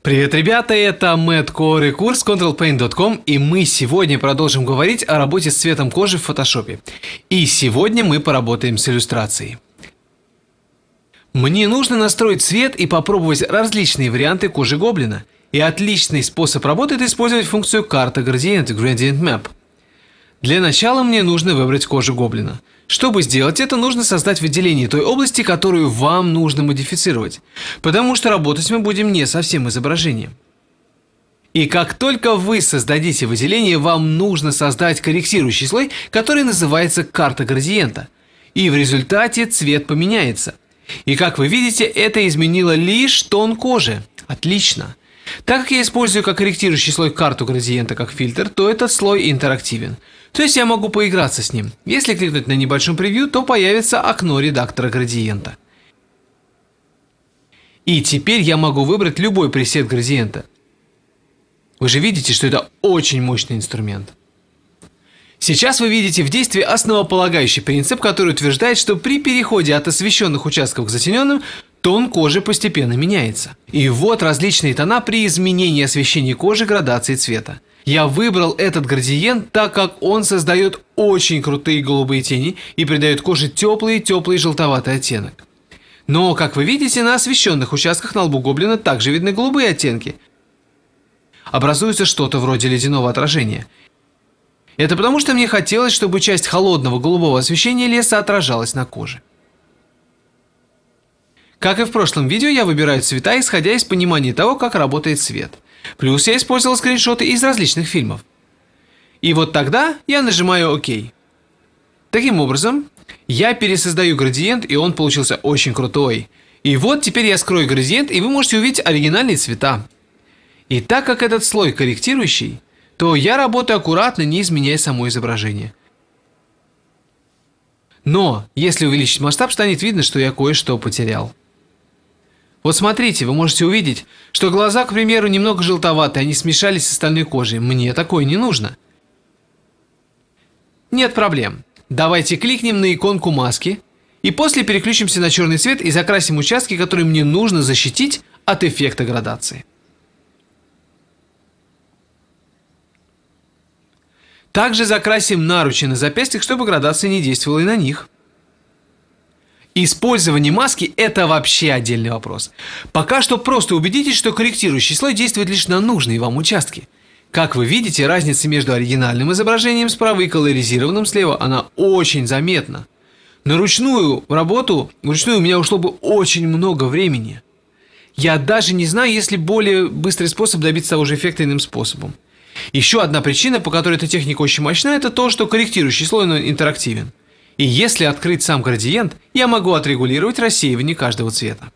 Привет, ребята, это Мэтт Кори Курс, ControlPaint.com, и мы сегодня продолжим говорить о работе с цветом кожи в фотошопе. И сегодня мы поработаем с иллюстрацией. Мне нужно настроить цвет и попробовать различные варианты кожи гоблина. И отличный способ работы – это использовать функцию карта Gradient Gradient Map. Для начала мне нужно выбрать кожу гоблина – чтобы сделать это, нужно создать выделение той области, которую вам нужно модифицировать, потому что работать мы будем не со всем изображением. И как только вы создадите выделение, вам нужно создать корректирующий слой, который называется карта градиента. И в результате цвет поменяется. И как вы видите, это изменило лишь тон кожи. Отлично. Так как я использую как корректирующий слой карту градиента как фильтр, то этот слой интерактивен. То есть я могу поиграться с ним. Если кликнуть на небольшом превью, то появится окно редактора градиента. И теперь я могу выбрать любой пресет градиента. Вы же видите, что это очень мощный инструмент. Сейчас вы видите в действии основополагающий принцип, который утверждает, что при переходе от освещенных участков к затененным, тон кожи постепенно меняется. И вот различные тона при изменении освещения кожи градации цвета. Я выбрал этот градиент, так как он создает очень крутые голубые тени и придает коже теплый-теплый желтоватый оттенок. Но, как вы видите, на освещенных участках на лбу гоблина также видны голубые оттенки. Образуется что-то вроде ледяного отражения. Это потому, что мне хотелось, чтобы часть холодного голубого освещения леса отражалась на коже. Как и в прошлом видео, я выбираю цвета, исходя из понимания того, как работает свет. Плюс я использовал скриншоты из различных фильмов. И вот тогда я нажимаю ОК. Таким образом, я пересоздаю градиент, и он получился очень крутой. И вот теперь я скрою градиент, и вы можете увидеть оригинальные цвета. И так как этот слой корректирующий, то я работаю аккуратно, не изменяя само изображение. Но, если увеличить масштаб, станет видно, что я кое-что потерял. Вот смотрите, вы можете увидеть, что глаза, к примеру, немного желтоватые, они смешались с остальной кожей. Мне такое не нужно. Нет проблем. Давайте кликнем на иконку маски, и после переключимся на черный цвет и закрасим участки, которые мне нужно защитить от эффекта градации. Также закрасим наручи на запястьях, чтобы градация не действовала и на них. Использование маски – это вообще отдельный вопрос. Пока что просто убедитесь, что корректирующий слой действует лишь на нужные вам участки. Как вы видите, разница между оригинальным изображением справа и колоризированным слева, она очень заметна. На ручную работу, ручную у меня ушло бы очень много времени. Я даже не знаю, есть ли более быстрый способ добиться того же эффекта иным способом. Еще одна причина, по которой эта техника очень мощна, это то, что корректирующий слой интерактивен. И если открыть сам градиент, я могу отрегулировать рассеивание каждого цвета.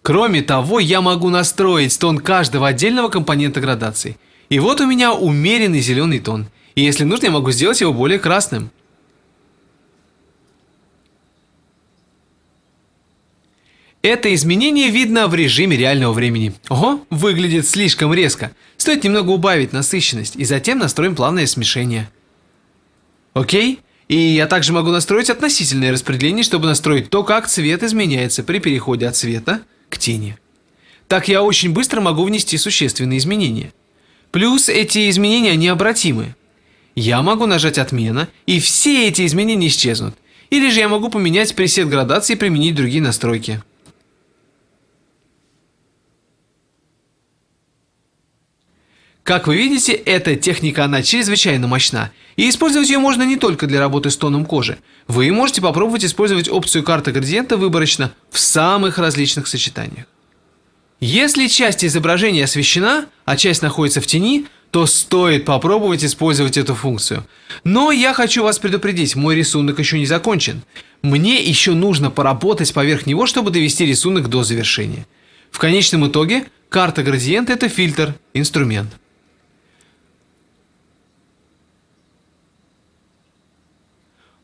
Кроме того, я могу настроить тон каждого отдельного компонента градации. И вот у меня умеренный зеленый тон. И если нужно, я могу сделать его более красным. Это изменение видно в режиме реального времени. Ого, выглядит слишком резко. Стоит немного убавить насыщенность и затем настроим плавное смешение. Окей? И я также могу настроить относительное распределение, чтобы настроить то, как цвет изменяется при переходе от света к тени. Так я очень быстро могу внести существенные изменения. Плюс эти изменения необратимы. Я могу нажать «Отмена», и все эти изменения исчезнут. Или же я могу поменять пресет градации и применить другие настройки. Как вы видите, эта техника, она чрезвычайно мощна, и использовать ее можно не только для работы с тоном кожи. Вы можете попробовать использовать опцию карта градиента выборочно в самых различных сочетаниях. Если часть изображения освещена, а часть находится в тени, то стоит попробовать использовать эту функцию. Но я хочу вас предупредить, мой рисунок еще не закончен. Мне еще нужно поработать поверх него, чтобы довести рисунок до завершения. В конечном итоге, карта градиента – это фильтр, инструмент.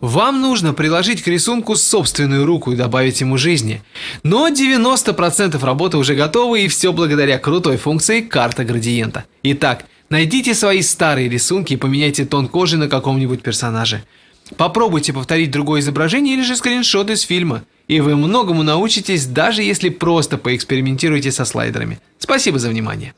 Вам нужно приложить к рисунку собственную руку и добавить ему жизни. Но 90% работы уже готовы и все благодаря крутой функции карта градиента. Итак, найдите свои старые рисунки и поменяйте тон кожи на каком-нибудь персонаже. Попробуйте повторить другое изображение или же скриншот из фильма. И вы многому научитесь, даже если просто поэкспериментируете со слайдерами. Спасибо за внимание.